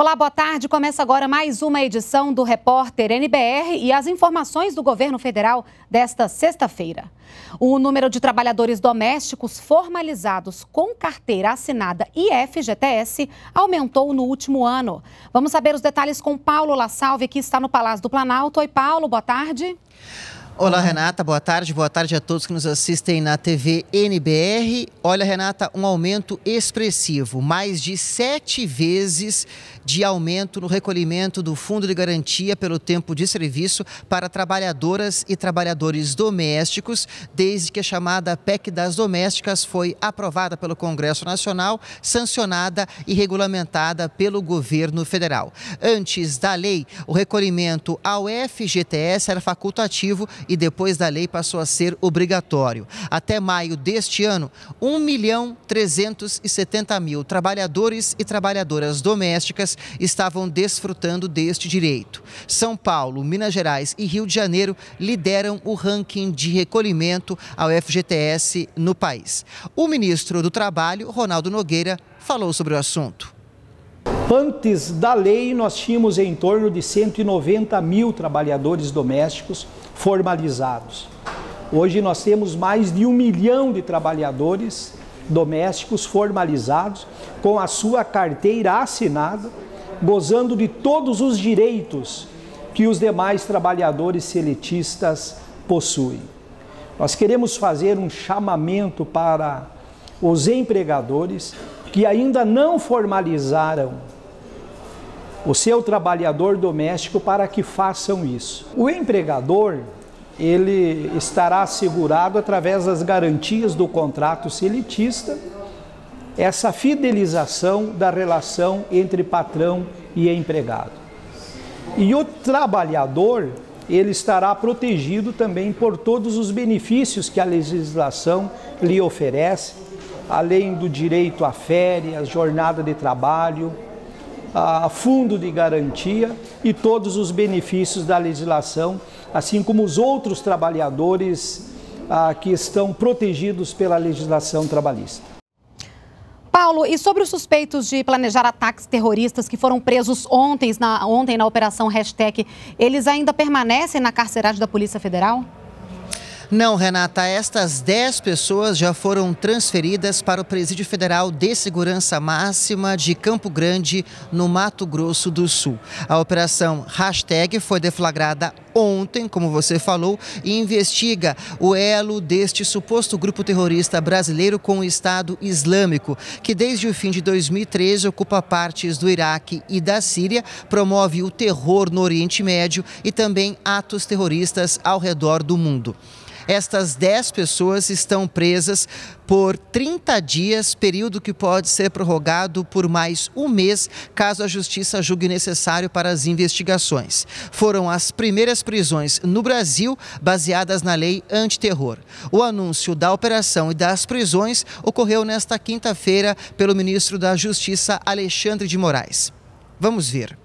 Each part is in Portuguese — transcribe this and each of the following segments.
Olá, boa tarde. Começa agora mais uma edição do Repórter NBR e as informações do governo federal desta sexta-feira. O número de trabalhadores domésticos formalizados com carteira assinada e FGTS aumentou no último ano. Vamos saber os detalhes com Paulo La Salve, que está no Palácio do Planalto. Oi, Paulo, boa tarde. Boa tarde. Olá, Renata. Boa tarde. Boa tarde a todos que nos assistem na TV NBR. Olha, Renata, um aumento expressivo, mais de sete vezes de aumento no recolhimento do Fundo de Garantia pelo Tempo de Serviço para trabalhadoras e trabalhadores domésticos, desde que a chamada PEC das Domésticas foi aprovada pelo Congresso Nacional, sancionada e regulamentada pelo governo federal. Antes da lei, o recolhimento ao FGTS era facultativo e depois da lei passou a ser obrigatório. Até maio deste ano, 1 milhão 370 mil trabalhadores e trabalhadoras domésticas estavam desfrutando deste direito. São Paulo, Minas Gerais e Rio de Janeiro lideram o ranking de recolhimento ao FGTS no país. O ministro do Trabalho, Ronaldo Nogueira, falou sobre o assunto. Antes da lei, nós tínhamos em torno de 190 mil trabalhadores domésticos formalizados. Hoje nós temos mais de um milhão de trabalhadores domésticos formalizados, com a sua carteira assinada, gozando de todos os direitos que os demais trabalhadores seletistas possuem. Nós queremos fazer um chamamento para os empregadores que ainda não formalizaram o seu trabalhador doméstico para que façam isso. O empregador ele estará assegurado através das garantias do contrato seletista essa fidelização da relação entre patrão e empregado. E o trabalhador, ele estará protegido também por todos os benefícios que a legislação lhe oferece, além do direito a férias, jornada de trabalho, a fundo de garantia e todos os benefícios da legislação, assim como os outros trabalhadores ah, que estão protegidos pela legislação trabalhista. Paulo, e sobre os suspeitos de planejar ataques terroristas que foram presos ontem na, ontem na operação hashtag, eles ainda permanecem na carceragem da Polícia Federal? Não, Renata, estas 10 pessoas já foram transferidas para o Presídio Federal de Segurança Máxima de Campo Grande, no Mato Grosso do Sul. A operação Hashtag foi deflagrada ontem, como você falou, e investiga o elo deste suposto grupo terrorista brasileiro com o Estado Islâmico, que desde o fim de 2013 ocupa partes do Iraque e da Síria, promove o terror no Oriente Médio e também atos terroristas ao redor do mundo. Estas 10 pessoas estão presas por 30 dias, período que pode ser prorrogado por mais um mês, caso a justiça julgue necessário para as investigações. Foram as primeiras prisões no Brasil baseadas na lei antiterror. O anúncio da operação e das prisões ocorreu nesta quinta-feira pelo ministro da Justiça, Alexandre de Moraes. Vamos ver.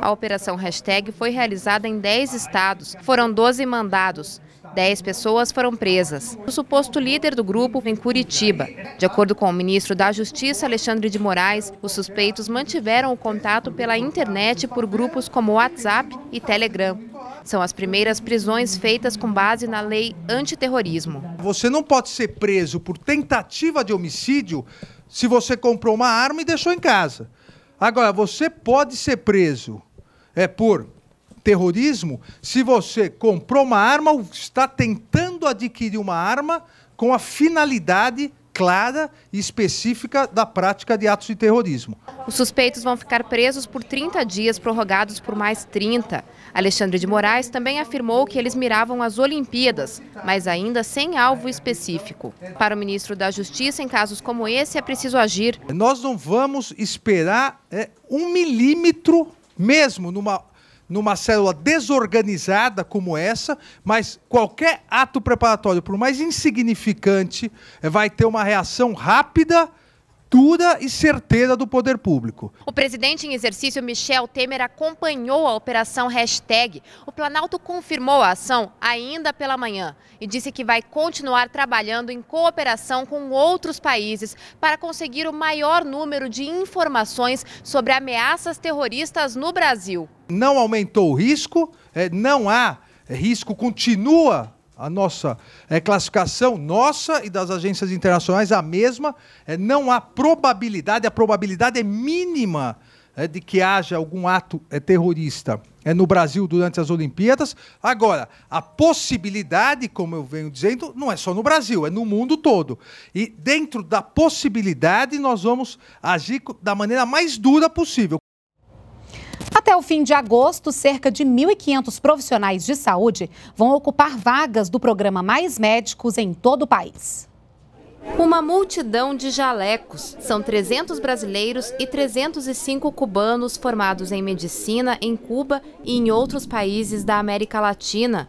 A operação hashtag foi realizada em 10 estados. Foram 12 mandados. Dez pessoas foram presas. O suposto líder do grupo em Curitiba. De acordo com o ministro da Justiça, Alexandre de Moraes, os suspeitos mantiveram o contato pela internet por grupos como WhatsApp e Telegram. São as primeiras prisões feitas com base na lei antiterrorismo. Você não pode ser preso por tentativa de homicídio se você comprou uma arma e deixou em casa. Agora, você pode ser preso é por terrorismo se você comprou uma arma ou está tentando adquirir uma arma com a finalidade clara e específica da prática de atos de terrorismo. Os suspeitos vão ficar presos por 30 dias, prorrogados por mais 30. Alexandre de Moraes também afirmou que eles miravam as Olimpíadas, mas ainda sem alvo específico. Para o ministro da Justiça, em casos como esse, é preciso agir. Nós não vamos esperar é, um milímetro, mesmo numa numa célula desorganizada como essa, mas qualquer ato preparatório, por mais insignificante, vai ter uma reação rápida postura e certeza do poder público. O presidente em exercício, Michel Temer, acompanhou a operação hashtag. O Planalto confirmou a ação ainda pela manhã e disse que vai continuar trabalhando em cooperação com outros países para conseguir o maior número de informações sobre ameaças terroristas no Brasil. Não aumentou o risco, é, não há risco, continua a nossa é, classificação, nossa e das agências internacionais, a mesma. É, não há probabilidade, a probabilidade é mínima é, de que haja algum ato é, terrorista é, no Brasil durante as Olimpíadas. Agora, a possibilidade, como eu venho dizendo, não é só no Brasil, é no mundo todo. E dentro da possibilidade, nós vamos agir da maneira mais dura possível. No fim de agosto, cerca de 1.500 profissionais de saúde vão ocupar vagas do programa Mais Médicos em todo o país. Uma multidão de jalecos. São 300 brasileiros e 305 cubanos formados em medicina em Cuba e em outros países da América Latina.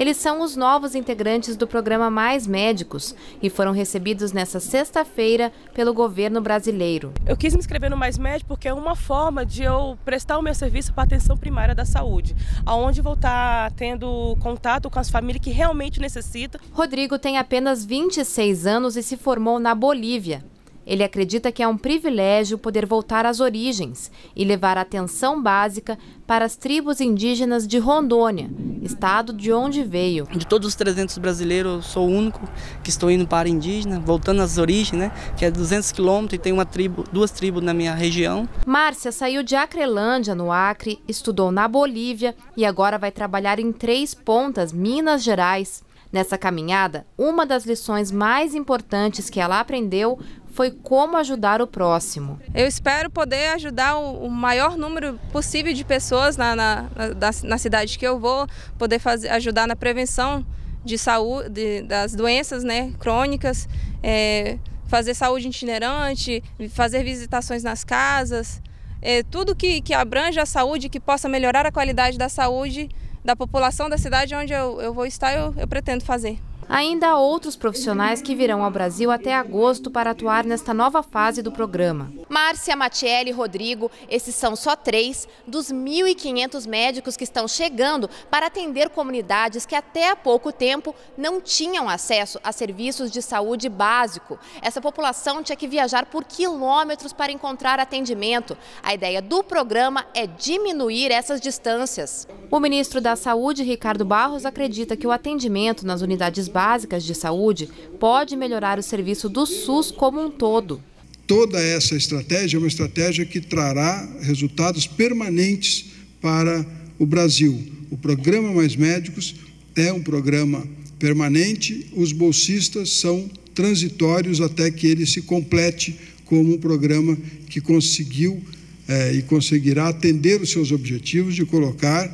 Eles são os novos integrantes do programa Mais Médicos e foram recebidos nesta sexta-feira pelo governo brasileiro. Eu quis me inscrever no Mais Médicos porque é uma forma de eu prestar o meu serviço para a atenção primária da saúde, aonde vou estar tá tendo contato com as famílias que realmente necessitam. Rodrigo tem apenas 26 anos e se formou na Bolívia. Ele acredita que é um privilégio poder voltar às origens e levar atenção básica para as tribos indígenas de Rondônia, estado de onde veio. De todos os 300 brasileiros, eu sou o único que estou indo para indígena, voltando às origens, né, que é 200 quilômetros e tem uma tribo, duas tribos na minha região. Márcia saiu de Acrelândia, no Acre, estudou na Bolívia e agora vai trabalhar em Três Pontas, Minas Gerais. Nessa caminhada, uma das lições mais importantes que ela aprendeu foi como ajudar o próximo. Eu espero poder ajudar o, maior número possível de pessoas na, na, na, na cidade que eu vou, poder fazer, ajudar na prevenção de saúde das doenças né, crônicas, é, fazer saúde itinerante, fazer visitações nas casas, é, tudo que, que abrange a saúde, que possa melhorar a qualidade da saúde da população da cidade onde eu, eu vou estar, eu, eu pretendo fazer. Ainda há outros profissionais que virão ao Brasil até agosto para atuar nesta nova fase do programa. Márcia, Matiele e Rodrigo, esses são só três dos 1.500 médicos que estão chegando para atender comunidades que até há pouco tempo não tinham acesso a serviços de saúde básico. Essa população tinha que viajar por quilômetros para encontrar atendimento. A ideia do programa é diminuir essas distâncias. O ministro da Saúde, Ricardo Barros, acredita que o atendimento nas unidades básicas básicas de saúde pode melhorar o serviço do SUS como um todo. Toda essa estratégia é uma estratégia que trará resultados permanentes para o Brasil. O programa Mais Médicos é um programa permanente, os bolsistas são transitórios até que ele se complete como um programa que conseguiu é, e conseguirá atender os seus objetivos de colocar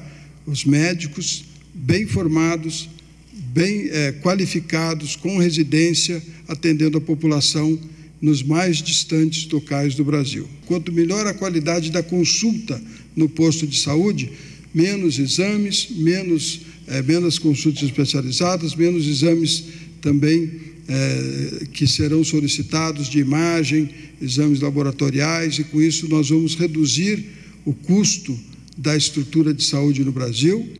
os médicos bem formados, bem é, qualificados, com residência, atendendo a população nos mais distantes locais do Brasil. Quanto melhor a qualidade da consulta no posto de saúde, menos exames, menos, é, menos consultas especializadas, menos exames também é, que serão solicitados de imagem, exames laboratoriais, e com isso nós vamos reduzir o custo da estrutura de saúde no Brasil.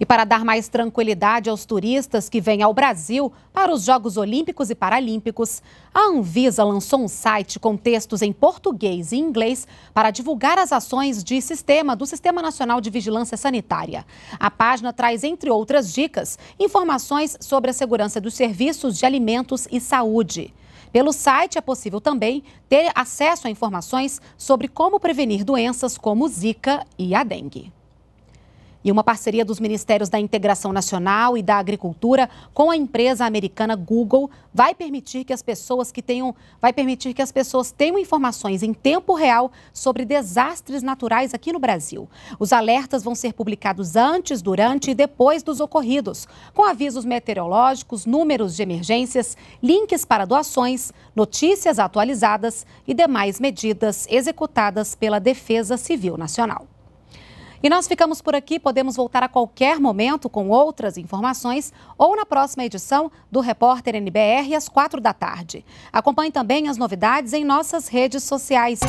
E para dar mais tranquilidade aos turistas que vêm ao Brasil para os Jogos Olímpicos e Paralímpicos, a Anvisa lançou um site com textos em português e inglês para divulgar as ações de sistema do Sistema Nacional de Vigilância Sanitária. A página traz, entre outras dicas, informações sobre a segurança dos serviços de alimentos e saúde. Pelo site é possível também ter acesso a informações sobre como prevenir doenças como Zika e a dengue e uma parceria dos Ministérios da Integração Nacional e da Agricultura com a empresa americana Google vai permitir que as pessoas que tenham vai permitir que as pessoas tenham informações em tempo real sobre desastres naturais aqui no Brasil. Os alertas vão ser publicados antes, durante e depois dos ocorridos, com avisos meteorológicos, números de emergências, links para doações, notícias atualizadas e demais medidas executadas pela Defesa Civil Nacional. E nós ficamos por aqui, podemos voltar a qualquer momento com outras informações ou na próxima edição do Repórter NBR às quatro da tarde. Acompanhe também as novidades em nossas redes sociais.